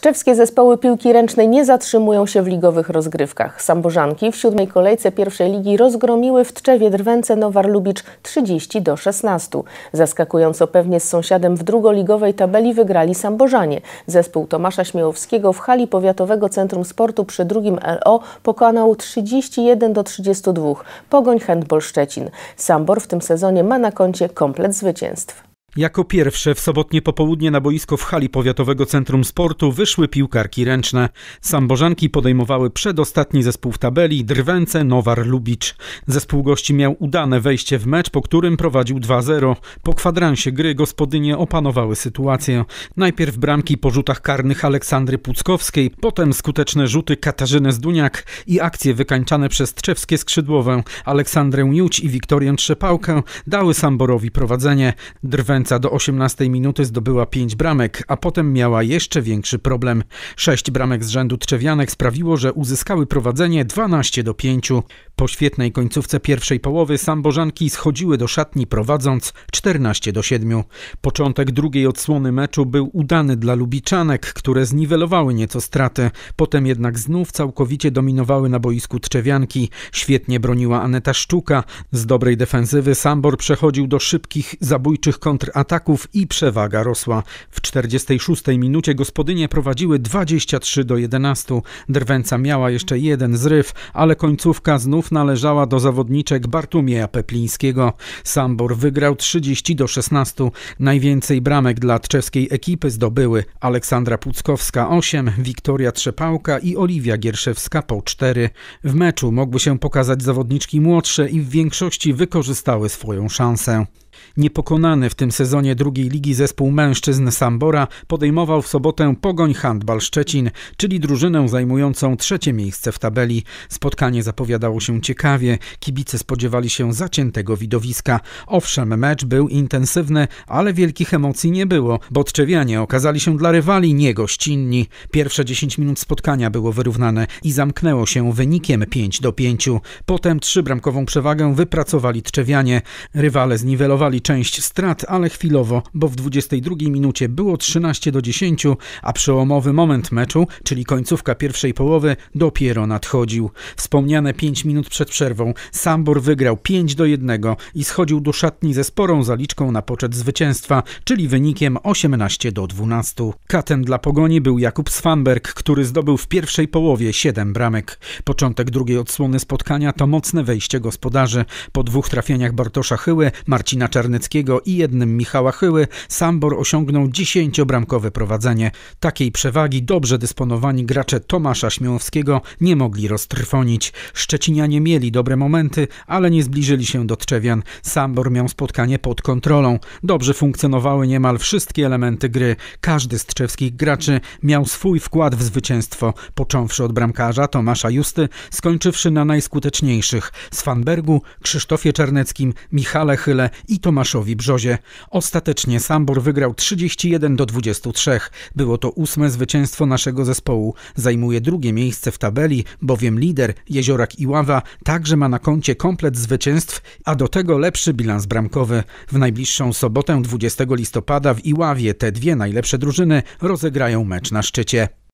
Tczewskie zespoły piłki ręcznej nie zatrzymują się w ligowych rozgrywkach. Sambożanki w siódmej kolejce pierwszej ligi rozgromiły w Tczewie Drwęce Nowar Lubicz 30 do 16. Zaskakująco pewnie z sąsiadem w drugoligowej tabeli wygrali sambożanie. Zespół Tomasza Śmiełowskiego w hali Powiatowego Centrum Sportu przy drugim LO pokonał 31 do 32. Pogoń Handball Szczecin. Sambor w tym sezonie ma na koncie komplet zwycięstw. Jako pierwsze w sobotnie popołudnie na boisko w hali Powiatowego Centrum Sportu wyszły piłkarki ręczne. Sambożanki podejmowały przedostatni zespół w tabeli Drwęce Nowar Lubicz. Zespół gości miał udane wejście w mecz, po którym prowadził 2-0. Po kwadransie gry gospodynie opanowały sytuację. Najpierw bramki po rzutach karnych Aleksandry Puckowskiej, potem skuteczne rzuty Katarzyny Zduniak i akcje wykańczane przez Trzewskie Skrzydłowę, Aleksandrę Juć i Wiktorię Trzepałkę dały Samborowi prowadzenie. Drwęce Wałęsa do 18 minuty zdobyła 5 bramek, a potem miała jeszcze większy problem. 6 bramek z rzędu Trzewianek sprawiło, że uzyskały prowadzenie 12 do 5. Po świetnej końcówce pierwszej połowy sambożanki schodziły do szatni prowadząc 14 do 7. Początek drugiej odsłony meczu był udany dla Lubiczanek, które zniwelowały nieco straty. Potem jednak znów całkowicie dominowały na boisku Trzewianki. Świetnie broniła Aneta Szczuka. Z dobrej defensywy Sambor przechodził do szybkich, zabójczych kontr ataków i przewaga rosła. W 46 minucie gospodynie prowadziły 23 do 11. Drwęca miała jeszcze jeden zryw, ale końcówka znów należała do zawodniczek Bartumieja Peplińskiego. Sambor wygrał 30 do 16. Najwięcej bramek dla czeskiej ekipy zdobyły Aleksandra Puckowska 8, Wiktoria Trzepałka i Oliwia Gierszewska po 4. W meczu mogły się pokazać zawodniczki młodsze i w większości wykorzystały swoją szansę. Niepokonany w tym sezonie drugiej ligi zespół mężczyzn Sambora podejmował w sobotę Pogoń handball Szczecin, czyli drużynę zajmującą trzecie miejsce w tabeli. Spotkanie zapowiadało się ciekawie, kibice spodziewali się zaciętego widowiska. Owszem, mecz był intensywny, ale wielkich emocji nie było, bo Tczewianie okazali się dla rywali niegościnni. Pierwsze 10 minut spotkania było wyrównane i zamknęło się wynikiem 5 do 5. Potem trzybramkową przewagę wypracowali Tczewianie. Rywale zniwelowali zrekompensowali część strat, ale chwilowo, bo w 22 minucie było 13 do 10, a przełomowy moment meczu, czyli końcówka pierwszej połowy, dopiero nadchodził. Wspomniane 5 minut przed przerwą Sambor wygrał 5 do 1 i schodził do szatni ze sporą zaliczką na poczet zwycięstwa, czyli wynikiem 18 do 12. Katem dla Pogoni był Jakub Swamberg, który zdobył w pierwszej połowie 7 bramek. Początek drugiej odsłony spotkania to mocne wejście gospodarzy. Po dwóch trafieniach Bartosza Chyły, Marcina Czarneckiego i jednym Michała Chyły Sambor osiągnął dziesięciobramkowe prowadzenie. Takiej przewagi dobrze dysponowani gracze Tomasza Śmiałowskiego nie mogli roztrwonić. Szczecinianie mieli dobre momenty, ale nie zbliżyli się do Trzewian. Sambor miał spotkanie pod kontrolą. Dobrze funkcjonowały niemal wszystkie elementy gry. Każdy z trzewskich graczy miał swój wkład w zwycięstwo, począwszy od bramkarza Tomasza Justy, skończywszy na najskuteczniejszych Swanbergu, Krzysztofie Czarneckim, Michale Chyle i Tomaszowi Brzozie. Ostatecznie Sambor wygrał 31 do 23. Było to ósme zwycięstwo naszego zespołu. Zajmuje drugie miejsce w tabeli, bowiem lider Jeziorak Iława także ma na koncie komplet zwycięstw, a do tego lepszy bilans bramkowy. W najbliższą sobotę 20 listopada w Iławie te dwie najlepsze drużyny rozegrają mecz na szczycie.